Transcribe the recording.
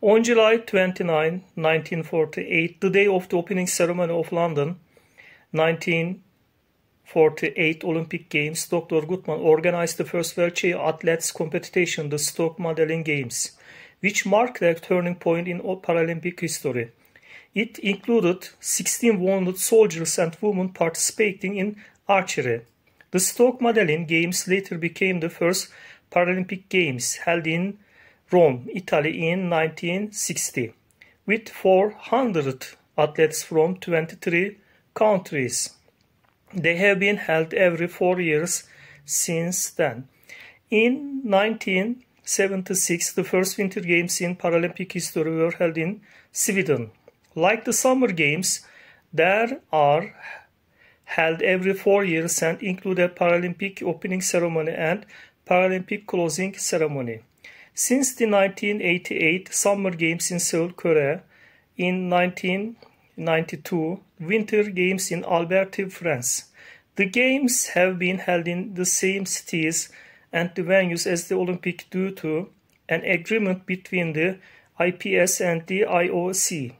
On July 29, 1948, the day of the opening ceremony of London 1948 Olympic Games, Dr. Gutman organized the first wheelchair athletes competition, the Stoke Modelling Games, which marked a turning point in Paralympic history. It included 16 wounded soldiers and women participating in archery. The Stoke Modelling Games later became the first Paralympic Games held in Rome, Italy in 1960 with 400 athletes from 23 countries. They have been held every four years since then. In 1976, the first Winter Games in Paralympic history were held in Sweden. Like the Summer Games, there are held every four years and include a Paralympic opening ceremony and Paralympic closing ceremony. Since the 1988 Summer Games in Seoul, Korea, in 1992 Winter Games in Albertville, France, the games have been held in the same cities and the venues as the Olympic due to an agreement between the IPS and the IOC.